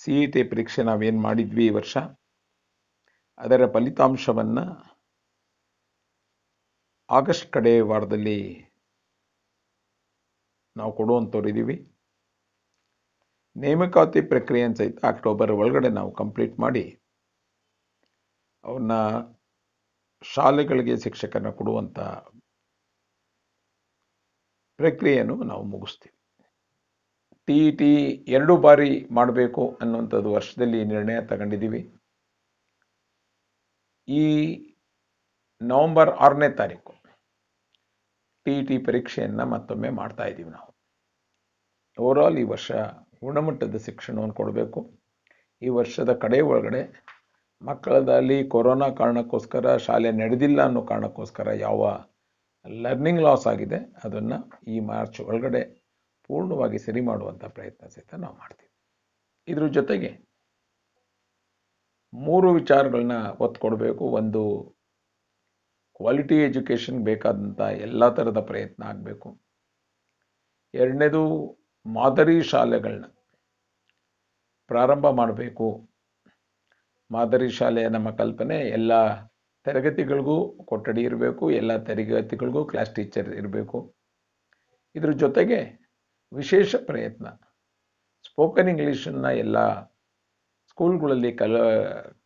C E T ಪರೀಕ್ಷೆ ನಾವೇನು ಮಾಡಿದ್ವಿ ಈ ವರ್ಷ ಅದರ ಫಲಿತಾಂಶವನ್ನು ಆಗಸ್ಟ್ ಕಡೆ ವಾರದಲ್ಲಿ ನಾವು ಇದ್ದೀವಿ ನೇಮಕಾತಿ ಪ್ರಕ್ರಿಯೆ ಸಹಿತ ಅಕ್ಟೋಬರ್ ಒಳಗಡೆ ನಾವು ಕಂಪ್ಲೀಟ್ ಮಾಡಿ ಅವನ್ನ ಶಾಲೆಗಳಿಗೆ ಶಿಕ್ಷಕನ ಕೊಡುವಂಥ ಪ್ರಕ್ರಿಯೆಯನ್ನು ನಾವು ಮುಗಿಸ್ತೀವಿ ಟಿ ಇ ಟಿ ಎರಡು ಬಾರಿ ಮಾಡಬೇಕು ಅನ್ನುವಂಥದ್ದು ವರ್ಷದಲ್ಲಿ ನಿರ್ಣಯ ತಗೊಂಡಿದ್ದೀವಿ ಈ ನವೆಂಬರ್ ಆರನೇ ತಾರೀಕು ಟಿ ಇ ಟಿ ಪರೀಕ್ಷೆಯನ್ನು ಮತ್ತೊಮ್ಮೆ ಮಾಡ್ತಾ ಇದ್ದೀವಿ ನಾವು ಓವರ್ ಆಲ್ ಈ ವರ್ಷ ಗುಣಮಟ್ಟದ ಶಿಕ್ಷಣವನ್ನು ಕೊಡಬೇಕು ಈ ವರ್ಷದ ಕಡೆ ಒಳಗಡೆ ಮಕ್ಕಳದಲ್ಲಿ ಕೊರೋನಾ ಕಾರಣಕ್ಕೋಸ್ಕರ ಶಾಲೆ ನಡೆದಿಲ್ಲ ಅನ್ನೋ ಕಾರಣಕ್ಕೋಸ್ಕರ ಯಾವ ಲರ್ನಿಂಗ್ ಲಾಸ್ ಆಗಿದೆ ಅದನ್ನು ಈ ಮಾರ್ಚ್ ಒಳಗಡೆ ಪೂರ್ಣವಾಗಿ ಸರಿ ಮಾಡುವಂಥ ಪ್ರಯತ್ನ ಸಹಿತ ನಾವು ಮಾಡ್ತೀವಿ ಇದ್ರ ಜೊತೆಗೆ ಮೂರು ವಿಚಾರಗಳನ್ನ ಒತ್ತು ಕೊಡಬೇಕು ಒಂದು ಕ್ವಾಲಿಟಿ ಎಜುಕೇಷನ್ ಬೇಕಾದಂಥ ಎಲ್ಲ ಥರದ ಪ್ರಯತ್ನ ಆಗಬೇಕು ಎರಡನೇದು ಮಾದರಿ ಶಾಲೆಗಳನ್ನ ಪ್ರಾರಂಭ ಮಾಡಬೇಕು ಮಾದರಿ ಶಾಲೆಯ ನಮ್ಮ ಕಲ್ಪನೆ ಎಲ್ಲ ತರಗತಿಗಳಿಗೂ ಕೊಠಡಿ ಇರಬೇಕು ಎಲ್ಲ ತರಗತಿಗಳಿಗೂ ಕ್ಲಾಸ್ ಟೀಚರ್ ಇರಬೇಕು ಇದ್ರ ಜೊತೆಗೆ ವಿಶೇಷ ಪ್ರಯತ್ನ ಸ್ಪೋಕನ್ ಇಂಗ್ಲೀಷನ್ನ ಎಲ್ಲ ಸ್ಕೂಲ್ಗಳಲ್ಲಿ ಕಲ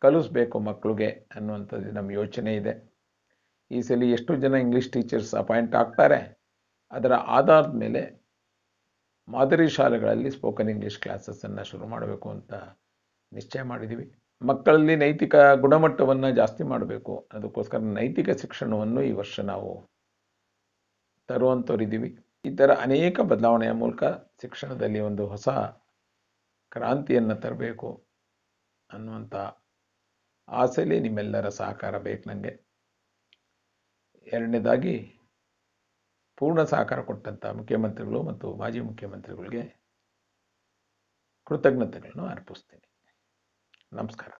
ಕಲಿಸ್ಬೇಕು ಮಕ್ಕಳಿಗೆ ಅನ್ನುವಂಥದ್ದು ನಮ್ಮ ಯೋಚನೆ ಇದೆ ಈ ಸಲ ಎಷ್ಟು ಜನ ಇಂಗ್ಲೀಷ್ ಟೀಚರ್ಸ್ ಅಪಾಯಿಂಟ್ ಆಗ್ತಾರೆ ಅದರ ಆಧಾರದ ಮೇಲೆ ಮಾದರಿ ಶಾಲೆಗಳಲ್ಲಿ ಸ್ಪೋಕನ್ ಇಂಗ್ಲೀಷ್ ಕ್ಲಾಸಸ್ಸನ್ನು ಶುರು ಮಾಡಬೇಕು ಅಂತ ನಿಶ್ಚಯ ಮಾಡಿದ್ದೀವಿ ಮಕ್ಕಳಲ್ಲಿ ನೈತಿಕ ಗುಣಮಟ್ಟವನ್ನು ಜಾಸ್ತಿ ಮಾಡಬೇಕು ಅದಕ್ಕೋಸ್ಕರ ನೈತಿಕ ಶಿಕ್ಷಣವನ್ನು ಈ ವರ್ಷ ನಾವು ತರುವಂಥವರಿದ್ದೀವಿ ಈ ಥರ ಅನೇಕ ಬದಲಾವಣೆಯ ಮೂಲಕ ಶಿಕ್ಷಣದಲ್ಲಿ ಒಂದು ಹೊಸ ಕ್ರಾಂತಿಯನ್ನು ತರಬೇಕು ಅನ್ನುವಂಥ ಆಸೆಯಲ್ಲಿ ನಿಮ್ಮೆಲ್ಲರ ಸಹಕಾರ ಬೇಕು ನನಗೆ ಎರಡನೇದಾಗಿ ಪೂರ್ಣ ಸಹಕಾರ ಕೊಟ್ಟಂಥ ಮುಖ್ಯಮಂತ್ರಿಗಳು ಮತ್ತು ಮಾಜಿ ಮುಖ್ಯಮಂತ್ರಿಗಳಿಗೆ ಕೃತಜ್ಞತೆಗಳನ್ನು ಅರ್ಪಿಸ್ತೀನಿ ನಮಸ್ಕಾರ